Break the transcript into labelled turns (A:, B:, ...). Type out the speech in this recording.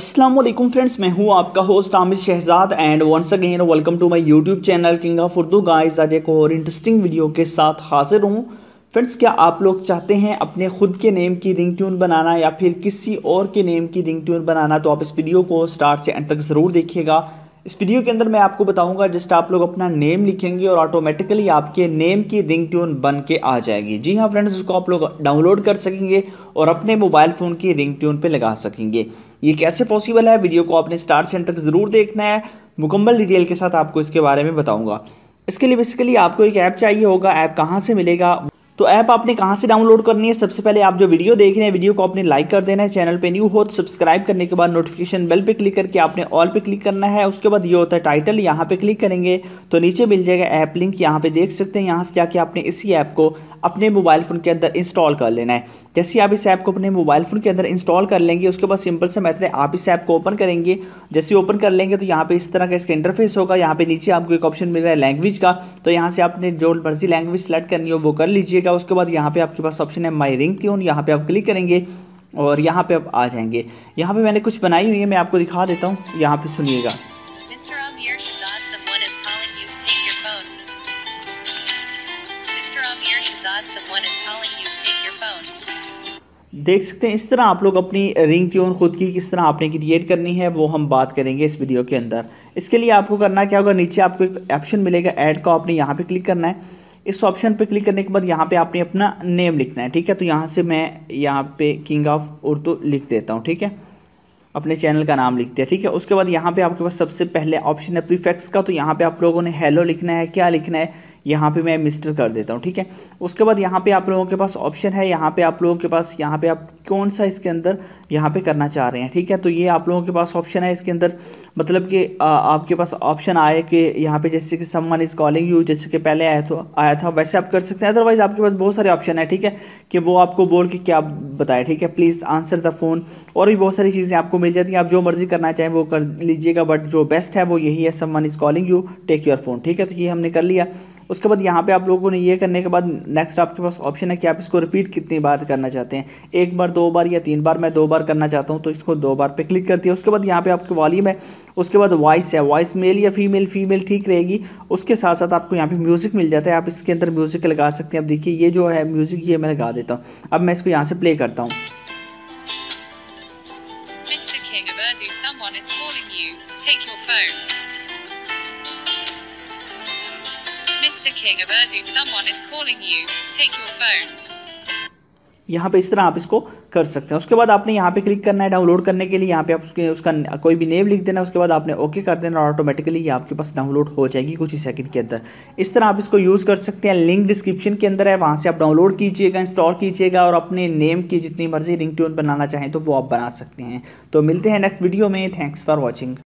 A: Aslam friends मैं हूँ आपका host Aamir Shahzad and once again welcome to my YouTube channel king of Urdu guys आज एक और इंटरेस्टिंग वीडियो के साथ हाजिर हूँ फ्रेंड्स क्या आप लोग चाहते हैं अपने खुद के नेम की रिंग ट्यून बनाना या फिर किसी और के नेम की रिंग ट्यून बनाना तो आप इस वीडियो को स्टार्ट से एंड तक ज़रूर देखिएगा इस वीडियो के अंदर मैं आपको बताऊंगा जस्ट आप लोग अपना नेम लिखेंगे और ऑटोमेटिकली आपके नेम की रिंग ट्यून बन के आ जाएगी जी हाँ फ्रेंड्स उसको आप लोग डाउनलोड कर सकेंगे और अपने मोबाइल फ़ोन की रिंग ट्यून पर लगा सकेंगे ये कैसे पॉसिबल है वीडियो को आपने स्टार सेंटर तक ज़रूर देखना है मुकम्मल डिटेल के साथ आपको इसके बारे में बताऊँगा इसके लिए बेसिकली आपको एक ऐप चाहिए होगा ऐप कहाँ से मिलेगा तो ऐप आपने कहाँ से डाउनलोड करनी है सबसे पहले आप जो वीडियो देख रहे हैं वीडियो को आपने लाइक कर देना है चैनल पे न्यू हो तो सब्सक्राइब करने के बाद नोटिफिकेशन बेल पे क्लिक करके आपने ऑल पे क्लिक करना है उसके बाद ये होता है टाइटल यहाँ पे क्लिक करेंगे तो नीचे मिल जाएगा ऐप लिंक यहाँ पे देख सकते हैं यहाँ से जाके आपने इसी ऐप को अपने मोबाइल फ़ोन के अंदर इंस्टॉल कर लेना है जैसे आप इस ऐप को अपने मोबाइल फ़ोन के अंदर इंस्टॉल कर लेंगे उसके बाद सिंपल से मेथड है आप इस ऐप को ओपन करेंगे जैसे ओपन कर लेंगे तो यहाँ पे इस तरह का इसका इंटरफेस होगा यहाँ पे नीचे आपको एक ऑप्शन मिल रहा है लैंग्वेज का तो यहाँ से आपने जो मर्जी लैंग्वेज सेलेक्ट करनी हो वो कर लीजिए ठीक उसके बाद यहाँ पे आपके पास ऑप्शन है माई रिंग ट्यून यहाँ पे आप क्लिक करेंगे और यहाँ पे आप आ जाएंगे यहाँ पे मैंने कुछ बनाई हुई है मैं आपको दिखा देता हूँ यहाँ पे सुनिएगा देख सकते हैं इस तरह आप लोग अपनी रिंग ट्यून खुद की किस तरह आपने क्रिएट करनी है वो हम बात करेंगे इस वीडियो के अंदर इसके लिए आपको करना क्या होगा नीचे आपको एक ऑप्शन मिलेगा ऐड का आपने यहाँ पे क्लिक करना है इस ऑप्शन पे क्लिक करने के बाद यहाँ पे आपने अपना नेम लिखना है ठीक है तो यहाँ से मैं यहाँ पे किंग ऑफ उर्दू लिख देता हूँ ठीक है अपने चैनल का नाम लिखते हैं ठीक है उसके बाद यहाँ पे आपके पास सबसे पहले ऑप्शन है प्रीफेक्स का तो यहाँ पे आप लोगों ने हेलो लिखना है क्या लिखना है यहाँ पे मैं मिस्टर कर देता हूँ ठीक है उसके बाद यहाँ पे आप लोगों के पास ऑप्शन है यहाँ पे आप लोगों के पास यहाँ पे आप कौन सा इसके अंदर यहाँ पे करना चाह रहे हैं ठीक है तो ये आप लोगों के पास ऑप्शन है इसके अंदर मतलब कि आपके पास ऑप्शन आए कि यहाँ पे जैसे कि समवन इज़ कॉलिंग यू जैसे कि पहले आया तो आया था वैसे आप कर सकते हैं अदरवाइज़ आपके पास बहुत सारे ऑप्शन है ठीक है कि वो आपको बोल के क्या बताए ठीक है प्लीज़ आंसर द फ़ोन और भी बहुत सारी चीज़ें आपको मिल जाती हैं आप जो मर्ज़ी करना चाहें वो कर लीजिएगा बट जो बेस्ट है वो यही है someone is calling you take your phone ठीक है तो ये हमने कर लिया उसके बाद यहाँ पे आप लोगों ने ये करने के बाद नेक्स्ट आपके पास ऑप्शन है कि आप इसको रिपीट कितनी बार करना चाहते हैं एक बार दो बार या तीन बार मैं दो बार करना चाहता हूँ तो इसको दो बार पे क्लिक करती है उसके बाद यहाँ पे आपकी वॉल्यूम है उसके बाद वॉइस है वॉइस मेल या फीमेल फीमेल ठीक रहेगी उसके साथ साथ आपको यहाँ पे म्यूज़िक मिल जाता है आप इसके अंदर म्यूज़िक लगा सकते हैं अब देखिए ये जो है म्यूज़िक ये मैं लगा देता हूँ अब मैं इसको यहाँ से प्ले करता हूँ Take your phone. Mr. King of Urdu, someone is calling you. Take your phone. यहाँ पे इस तरह आप इसको कर सकते हैं उसके बाद आपने यहाँ पे क्लिक करना है डाउनलोड करने के लिए यहाँ पे आप उसके उसका कोई भी नेम लिख देना उसके बाद आपने ओके कर देना और ऑटोमेटिकली ये आपके पास डाउनलोड हो जाएगी कुछ ही सेकंड के अंदर इस तरह आप इसको यूज़ कर सकते हैं लिंक डिस्क्रिप्शन के अंदर है वहाँ से आप डाउनलोड कीजिएगा इंस्टॉल कीजिएगा और अपने नेम की जितनी मर्जी रिंग बनाना चाहें तो वो आप बना सकते हैं तो मिलते हैं नेक्स्ट वीडियो में थैंक्स फॉर वॉचिंग